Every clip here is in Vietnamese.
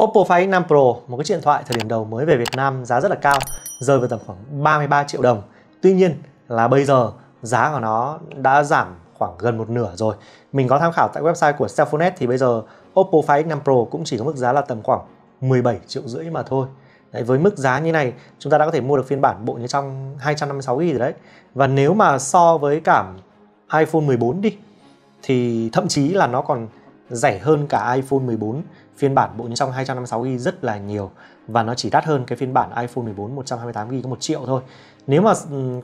Oppo Find X5 Pro, một cái điện thoại thời điểm đầu mới về Việt Nam giá rất là cao, rơi vào tầm khoảng 33 triệu đồng. Tuy nhiên là bây giờ giá của nó đã giảm khoảng gần một nửa rồi. Mình có tham khảo tại website của Cellphonet thì bây giờ Oppo Find X5 Pro cũng chỉ có mức giá là tầm khoảng 17 triệu rưỡi mà thôi. Đấy, với mức giá như này chúng ta đã có thể mua được phiên bản bộ như trong 256GB rồi đấy. Và nếu mà so với cả iPhone 14 đi thì thậm chí là nó còn rẻ hơn cả iPhone 14 phiên bản bộ nhớ trong 256GB rất là nhiều và nó chỉ đắt hơn cái phiên bản iPhone 14 128GB có 1 triệu thôi. Nếu mà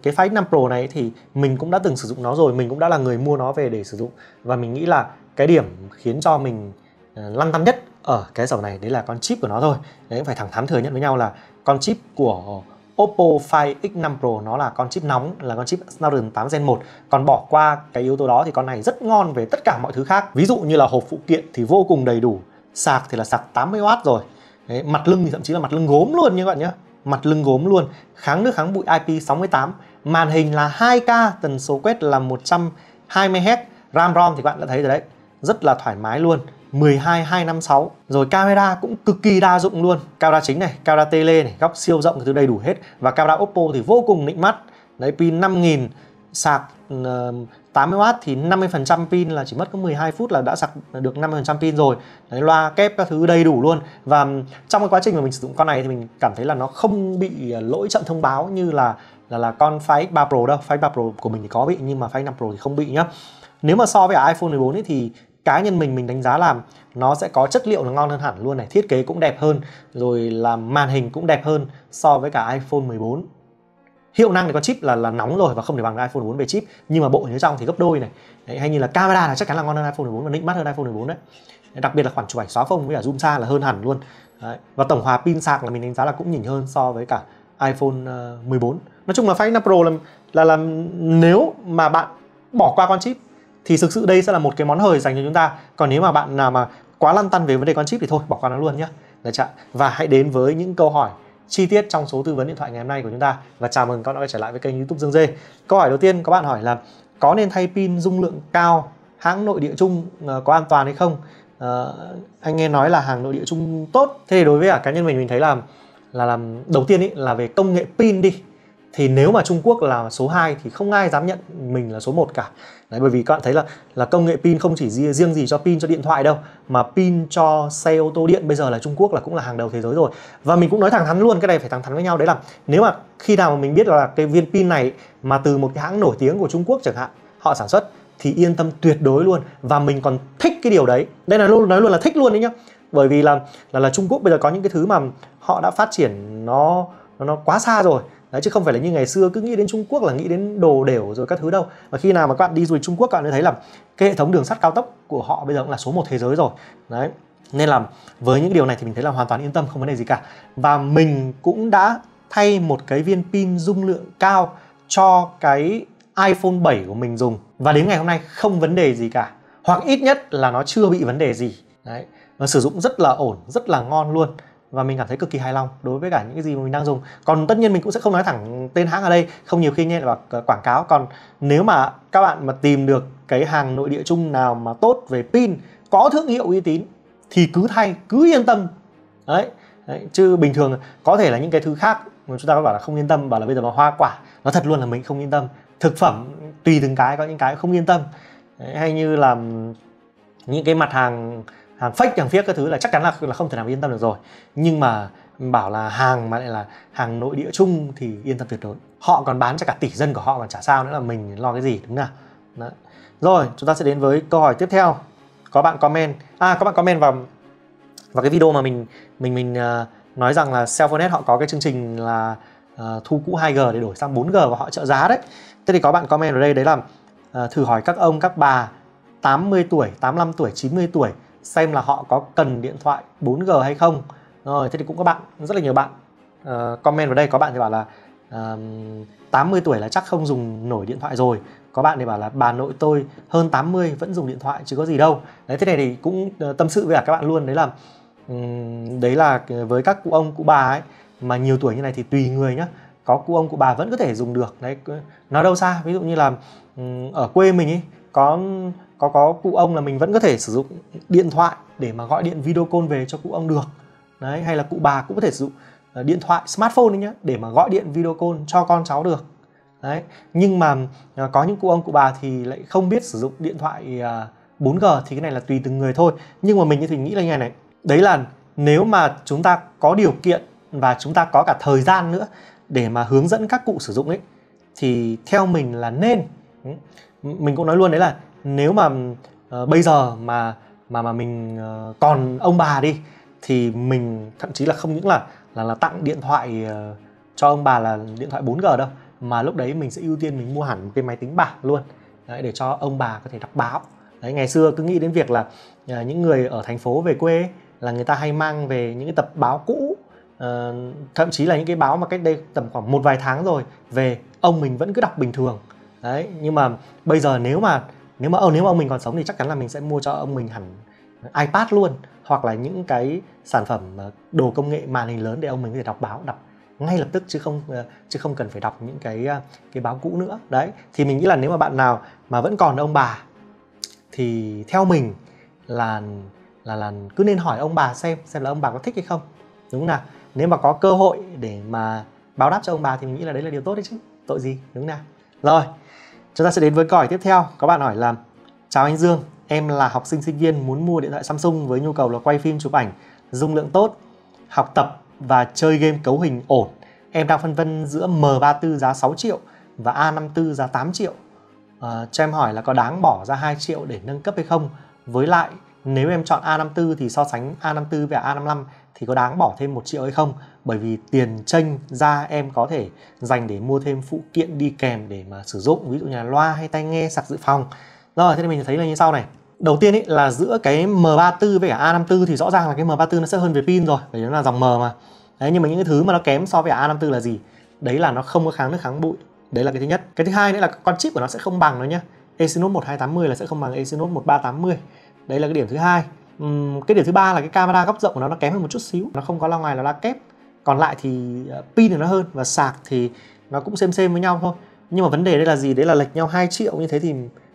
cái Find 5 Pro này thì mình cũng đã từng sử dụng nó rồi, mình cũng đã là người mua nó về để sử dụng và mình nghĩ là cái điểm khiến cho mình ờ, lăn tăn nhất ở cái dòng này đấy là con chip của nó thôi. Đấy phải thẳng thắn thừa nhận với nhau là con chip của Oppo Find X5 Pro nó là con chip nóng, là con chip Snapdragon 8 Gen 1 Còn bỏ qua cái yếu tố đó thì con này rất ngon về tất cả mọi thứ khác Ví dụ như là hộp phụ kiện thì vô cùng đầy đủ sạc thì là sạc 80W rồi Đấy, mặt lưng thì thậm chí là mặt lưng gốm luôn nha các bạn nhé mặt lưng gốm luôn kháng nước kháng bụi IP68 màn hình là 2K tần số quét là 120Hz RAM ROM thì các bạn đã thấy rồi đấy rất là thoải mái luôn 12256 rồi camera cũng cực kỳ đa dụng luôn camera chính này camera tele này góc siêu rộng thứ đầy đủ hết và camera Oppo thì vô cùng nịnh mắt đấy pin 5000 sạc 80W thì 50% pin là chỉ mất có 12 phút là đã sạc được 50% pin rồi Đấy, loa kép các thứ đầy đủ luôn và trong cái quá trình mà mình sử dụng con này thì mình cảm thấy là nó không bị ờ, lỗi chậm thông báo như là là là con Fire X3 Pro đâu Fire X3 Pro của mình thì có bị nhưng mà Fire 5 Pro thì không bị nhá nếu mà so với iPhone 14 ấy thì cá nhân mình mình đánh giá là nó sẽ có chất liệu nó ngon hơn hẳn luôn này thiết kế cũng đẹp hơn rồi là màn hình cũng đẹp hơn so với cả iPhone 14 hiệu năng thì con chip là là nóng rồi và không thể bằng iPhone 14 về chip nhưng mà bộ nhớ trong thì gấp đôi này đấy, hay như là camera là chắc chắn là ngon hơn iPhone 14 và nịnh mắt hơn iPhone 14 đấy đặc biệt là khoản chụp ảnh xóa phông với cả zoom xa là hơn hẳn luôn đấy. và tổng hòa pin sạc là mình đánh giá là cũng nhìn hơn so với cả iPhone 14 ờ, nói chung là Find 5 Pro là, là là nếu mà bạn bỏ qua con chip thì thực sự đây sẽ là một cái món hời dành cho chúng ta còn nếu mà bạn nào mà quá lăn tăn về vấn đề con chip thì thôi bỏ qua nó luôn nhé và hãy đến với những câu hỏi chi tiết trong số tư vấn điện thoại ngày hôm nay của chúng ta và chào mừng các bạn đã trở lại với kênh youtube Dương Dê câu hỏi đầu tiên các bạn hỏi là có nên thay pin dung lượng cao hãng nội địa chung ờ, có an toàn hay không à, anh nghe nói là hàng nội địa chung tốt thế thì đối với cả cá nhân mình mình thấy là là làm đầu tiên ý, là về công nghệ pin đi thì nếu mà Trung Quốc là số 2 thì không ai dám nhận mình là số 1 cả. Đấy bởi vì các bạn thấy là là công nghệ pin không chỉ riêng, gì cho pin cho điện thoại đâu mà pin cho xe ô tô điện bây giờ là Trung Quốc là cũng là hàng đầu thế giới rồi. Và mình cũng nói thẳng thắn luôn cái này phải thẳng thắn với nhau đấy là nếu mà khi nào mà mình biết là cái viên pin này mà từ một cái hãng nổi tiếng của Trung Quốc chẳng hạn, họ sản xuất thì yên tâm tuyệt đối luôn và mình còn thích cái điều đấy. Đây là luôn nói luôn là thích luôn đấy nhá. Bởi vì là là là Trung Quốc bây giờ có những cái thứ mà họ đã phát triển nó nó, nó quá xa rồi Đấy, chứ không phải là như ngày xưa cứ nghĩ đến Trung Quốc là nghĩ đến đồ đều rồi các thứ đâu và khi nào mà các bạn đi du lịch Trung Quốc các bạn mới thấy là cái hệ thống đường sắt cao tốc của họ bây giờ cũng là số một thế giới rồi đấy nên là với những điều này thì mình thấy là hoàn toàn yên tâm không vấn đề gì cả và mình cũng đã thay một cái viên pin dung lượng cao cho cái iPhone 7 của mình dùng và đến ngày hôm nay không vấn đề gì cả hoặc ít nhất là nó chưa bị vấn đề gì đấy nó sử dụng rất là ổn rất là ngon luôn và mình cảm thấy cực kỳ hài lòng đối với cả những cái gì mà mình đang dùng còn tất nhiên mình cũng sẽ không nói thẳng tên hãng ở đây không nhiều khi nghe là quảng cáo còn nếu mà các bạn mà tìm được cái hàng nội địa chung nào mà tốt về pin có thương hiệu uy tín thì cứ thay cứ yên tâm đấy, đấy. chứ bình thường có thể là những cái thứ khác mà chúng ta có bảo là không yên tâm bảo là bây giờ mà hoa quả nó thật luôn là mình không yên tâm thực phẩm tùy từng cái có những cái không yên tâm đấy, hay như là những cái mặt hàng hàng fake hàng fake các thứ là chắc chắn là là không thể nào yên tâm được rồi nhưng mà bảo là hàng mà lại là hàng nội địa chung thì yên tâm tuyệt đối họ còn bán cho cả tỷ dân của họ còn chả sao nữa là mình lo cái gì đúng không nào rồi chúng ta sẽ đến với câu hỏi tiếp theo có bạn comment à có bạn comment vào vào cái video mà mình mình mình uh, nói rằng là Cellphonet họ có cái chương trình là uh, thu cũ 2G để đổi sang 4G và họ trợ giá đấy. Thế thì có bạn comment ở đây đấy là uh, thử hỏi các ông các bà 80 tuổi, 85 tuổi, 90 tuổi xem là họ có cần điện thoại 4G hay không rồi thế thì cũng có bạn rất là nhiều bạn uh, comment vào đây có bạn thì bảo là uh, 80 tuổi là chắc không dùng nổi điện thoại rồi có bạn thì bảo là bà nội tôi hơn 80 vẫn dùng điện thoại chứ có gì đâu đấy thế này thì cũng ờ, tâm sự với cả các bạn luôn đấy là um, đấy là ờ, với các cụ ông cụ bà ấy mà nhiều tuổi như này thì tùy người nhá có cụ ông cụ bà vẫn có thể dùng được đấy nó đâu xa ví dụ như là um, ở quê mình ấy có có có cụ ông là mình vẫn có thể sử dụng điện thoại để mà gọi điện video call về cho cụ ông được đấy hay là cụ bà cũng có thể sử dụng ờ, điện thoại smartphone đấy nhá để mà gọi điện video call cho con cháu được đấy nhưng mà ờ, có những cụ ông cụ bà thì lại không biết sử dụng điện thoại 4G à, thì cái này là tùy từng người thôi nhưng mà mình thì nghĩ là như này này đấy là nếu mà chúng ta có điều kiện và chúng ta có cả thời gian nữa để mà hướng dẫn các cụ sử dụng ấy thì theo mình là nên ừ, mình cũng nói luôn đấy là nếu mà uh, bây giờ mà mà mà mình uh, còn ông bà đi thì mình thậm chí là không những là là là tặng điện thoại uh, cho ông bà là điện thoại 4G đâu mà lúc đấy mình sẽ ưu tiên mình mua hẳn một cái máy tính bảng luôn đấy, để cho ông bà có thể đọc báo đấy, ngày xưa cứ nghĩ đến việc là uh, những người ở thành phố về quê ấy, là người ta hay mang về những cái tập báo cũ uh, thậm chí là những cái báo mà cách đây tầm khoảng một vài tháng rồi về ông mình vẫn cứ đọc bình thường đấy nhưng mà bây giờ nếu mà nếu mà ông ờ, nếu mà ông mình còn sống thì chắc chắn là mình sẽ mua cho ông mình hẳn iPad luôn hoặc là những cái sản phẩm ờ, đồ công nghệ màn hình lớn để ông mình có thể đọc báo đọc ngay lập tức chứ không ờ, chứ không cần phải đọc những cái cái báo cũ nữa đấy thì mình nghĩ là nếu mà bạn nào mà vẫn còn ông bà thì theo mình là là là cứ nên hỏi ông bà xem xem là ông bà có thích hay không đúng không nào nếu mà có cơ hội để mà báo đáp cho ông bà thì mình nghĩ là đấy là điều tốt đấy chứ tội gì đúng không nào rồi Chúng ta sẽ đến với câu hỏi tiếp theo. Các bạn hỏi là Chào anh Dương, em là học sinh sinh viên muốn mua điện thoại Samsung với nhu cầu là quay phim chụp ảnh, dung lượng tốt, học tập và chơi game cấu hình ổn. Em đang phân vân giữa M34 giá 6 triệu và A54 giá 8 triệu. À, cho em hỏi là có đáng bỏ ra 2 triệu để nâng cấp hay không? Với lại nếu em chọn A54 thì so sánh A54 và A55 thì có đáng bỏ thêm một triệu hay không bởi vì tiền tranh ra em có thể dành để mua thêm phụ kiện đi kèm để mà sử dụng ví dụ như là loa hay tai nghe sạc dự phòng rồi thế nên mình thấy là như sau này đầu tiên ấy là giữa cái M34 với cả A54 thì rõ ràng là cái M34 nó sẽ hơn về pin rồi bởi vì nó là dòng M mà đấy nhưng mà những cái thứ mà nó kém so với A54 là gì đấy là nó không có kháng nước kháng bụi đấy là cái thứ nhất cái thứ hai nữa là con chip của nó sẽ không bằng nó nhá Exynos 1280 là sẽ không bằng Exynos 1380 đấy là cái điểm thứ hai um, cái điểm thứ ba là cái camera góc rộng của nó nó kém hơn một chút xíu nó không có loa ngoài là loa kép còn lại thì uh, pin thì nó hơn và sạc thì nó cũng xem xem với nhau thôi nhưng mà vấn đề đây là gì đấy là lệch nhau 2 triệu như thế thì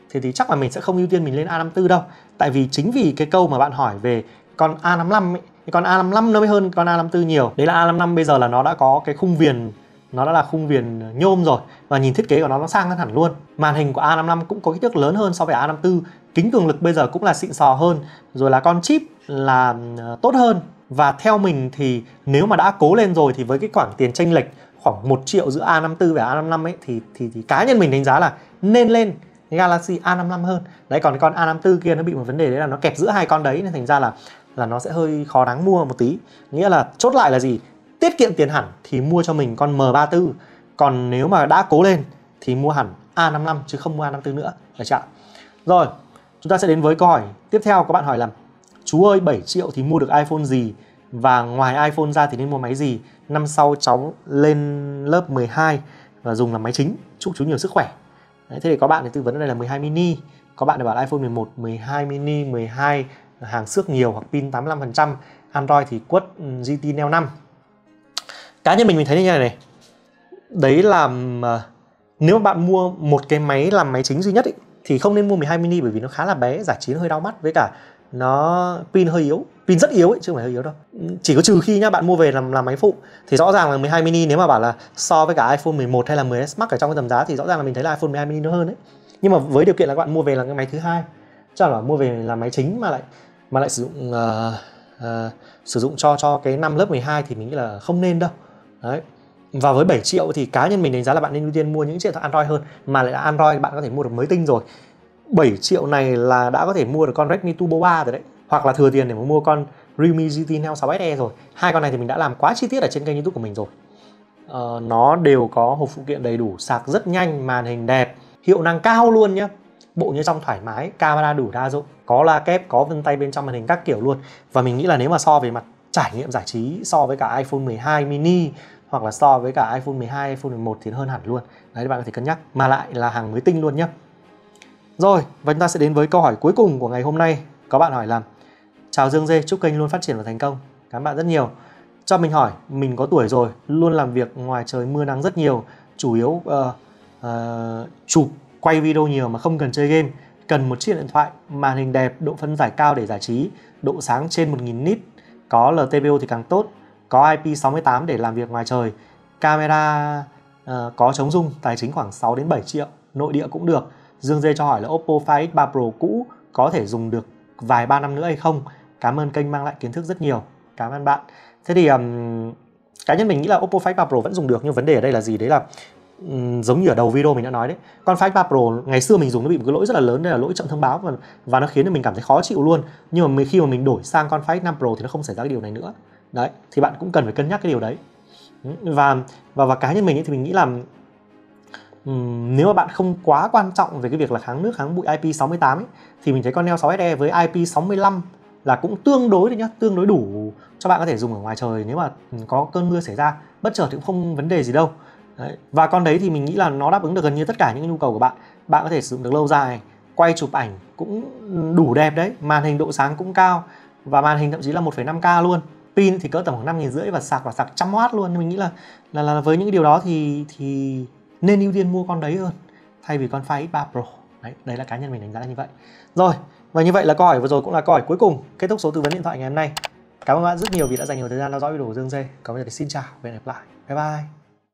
thì thì chắc là mình sẽ không ưu tiên mình lên A54 đâu tại vì chính vì cái câu mà bạn hỏi về con A55 ấy, con A55 nó mới hơn con A54 nhiều đấy là A55 bây giờ là nó đã có cái khung viền nó đã là khung viền nhôm rồi và nhìn thiết kế của nó nó sang hơn hẳn luôn màn hình của A55 cũng có kích thước lớn hơn so với A54 kính cường lực bây giờ cũng là xịn sò hơn rồi là con chip là ờ, tốt hơn và theo mình thì nếu mà đã cố lên rồi thì với cái khoản tiền tranh lệch khoảng 1 triệu giữa A54 và A55 ấy thì, thì thì cá nhân mình đánh giá là nên lên Galaxy A55 hơn. Đấy còn con A54 kia nó bị một vấn đề đấy là nó kẹp giữa hai con đấy nên thành ra là là nó sẽ hơi khó đáng mua một tí. Nghĩa là chốt lại là gì? Tiết kiệm tiền hẳn thì mua cho mình con M34. Còn nếu mà đã cố lên thì mua hẳn A55 chứ không mua A54 nữa. Được chưa? Rồi, Chúng ta sẽ đến với câu hỏi tiếp theo các bạn hỏi là Chú ơi 7 triệu thì mua được iPhone gì? Và ngoài iPhone ra thì nên mua máy gì? Năm sau cháu lên lớp 12 và dùng làm máy chính Chúc chú nhiều sức khỏe Đấy, Thế thì có bạn thì tư vấn ở đây là 12 mini Có bạn thì bảo iPhone 11, 12 mini, 12 hàng xước nhiều hoặc pin 85% Android thì quất ừ, GT Neo 5 Cá nhân mình mình thấy như này này Đấy là ừ, à, nếu bạn mua một cái máy làm máy chính duy nhất ấy, thì không nên mua 12 mini bởi vì nó khá là bé giải trí nó hơi đau mắt với cả nó pin hơi yếu pin rất yếu ấy, chứ không phải hơi yếu đâu chỉ có trừ khi nhá bạn mua về làm làm máy phụ thì rõ ràng là 12 mini nếu mà bảo là so với cả iPhone 11 hay là 10s Max ở trong cái tầm giá thì rõ ràng là mình thấy là iPhone 12 mini nó hơn đấy nhưng mà với điều kiện là các bạn mua về là cái máy thứ hai cho là mua về là máy chính mà lại mà lại sử dụng uh, uh, sử dụng cho cho cái năm lớp 12 thì mình nghĩ là không nên đâu đấy và với 7 triệu thì cá nhân mình đánh giá là bạn nên ưu tiên mua những chiếc Android hơn mà lại là Android bạn có thể mua được mới tinh rồi 7 triệu này là đã có thể mua được con Redmi Turbo 3 rồi đấy hoặc là thừa tiền để mà mua con Realme GT Neo 6SE rồi hai con này thì mình đã làm quá chi tiết ở trên kênh youtube của mình rồi ờ, nó đều có hộp phụ kiện đầy đủ sạc rất nhanh màn hình đẹp hiệu năng cao luôn nhé bộ như trong thoải mái camera đủ đa dụng có la kép có vân tay bên trong màn hình các kiểu luôn và mình nghĩ là nếu mà so về mặt trải nghiệm giải trí so với cả iPhone 12 mini hoặc là so với cả iPhone 12, iPhone 11 thì hơn hẳn luôn. Đấy bạn có thể cân nhắc mà lại là hàng mới tinh luôn nhé. Rồi, và chúng ta sẽ đến với câu hỏi cuối cùng của ngày hôm nay. Có bạn hỏi là Chào Dương Dê, chúc kênh luôn phát triển và thành công. Cảm ơn bạn rất nhiều. Cho mình hỏi, mình có tuổi rồi, luôn làm việc ngoài trời mưa nắng rất nhiều, chủ yếu uh, uh, chụp, quay video nhiều mà không cần chơi game. Cần một chiếc điện thoại, màn hình đẹp, độ phân giải cao để giải trí, độ sáng trên 1000 nit, có LTPO thì càng tốt, có IP68 để làm việc ngoài trời, camera uh, có chống rung, tài chính khoảng 6 đến 7 triệu, nội địa cũng được. Dương Dê cho hỏi là Oppo Find X3 Pro cũ có thể dùng được vài ba năm nữa hay không? Cảm ơn kênh mang lại kiến thức rất nhiều. Cảm ơn bạn. Thế thì um, cá nhân mình nghĩ là Oppo Find x 3 Pro vẫn dùng được nhưng vấn đề ở đây là gì? Đấy là giống như ở đầu video mình đã nói đấy. Con Find 3 Pro ngày xưa mình dùng nó bị một cái lỗi rất là lớn đây là lỗi chậm thông báo và và nó khiến cho mình cảm thấy khó chịu luôn. Nhưng mà khi mà mình đổi sang con Find 5 Pro thì nó không xảy ra cái điều này nữa đấy thì bạn cũng cần phải cân nhắc cái điều đấy và và và cá nhân mình ấy, thì mình nghĩ là um, nếu mà bạn không quá quan trọng về cái việc là kháng nước kháng bụi IP68 ấy, thì mình thấy con neo 6SE với IP65 là cũng tương đối đấy nhá, tương đối đủ cho bạn có thể dùng ở ngoài trời nếu mà có cơn mưa xảy ra bất chợt thì cũng không vấn đề gì đâu đấy. và con đấy thì mình nghĩ là nó đáp ứng được gần như tất cả những nhu cầu của bạn bạn có thể sử dụng được lâu dài quay chụp ảnh cũng đủ đẹp đấy màn hình độ sáng cũng cao và màn hình thậm chí là 1,5K luôn pin thì cỡ tầm khoảng năm nghìn rưỡi và sạc và sạc trăm watt luôn nhưng mình nghĩ là, là là với những điều đó thì thì nên ưu tiên mua con đấy hơn thay vì con Fire X3 Pro đấy đấy là cá nhân mình đánh giá là như vậy rồi và như vậy là câu hỏi vừa rồi cũng là câu hỏi cuối cùng kết thúc số tư vấn điện thoại ngày hôm nay cảm ơn bạn rất nhiều vì đã dành nhiều thời gian theo dõi video của Dương Dê còn bây giờ thì xin chào và hẹn gặp lại bye bye